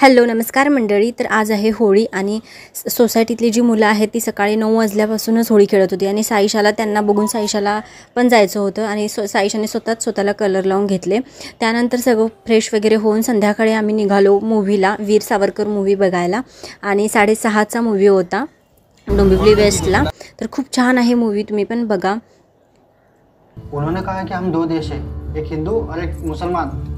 hello नमस्कार मंडळी तर आज आहे होळी आणि सोसायटीतली जी मुलं आहेत ती सकाळी नऊ वाजल्यापासूनच होळी खेळत होती आणि साईशाला त्यांना बघून साईशाला पण जायचं होतं आणि सो साईशाने स्वतःच स्वतःला कलर लावून घेतले त्यानंतर सगळं फ्रेश वगैरे होऊन संध्याकाळी आम्ही निघालो मूव्हीला वीर सावरकर मूव्ही बघायला आणि साडेसहाचा मूव्ही होता डोंबिवली वेस्टला तर खूप छान आहे मूवी तुम्ही पण बघा उन्होंने कहा कि हम दो देश है एक हिंदू और एक मुसलमान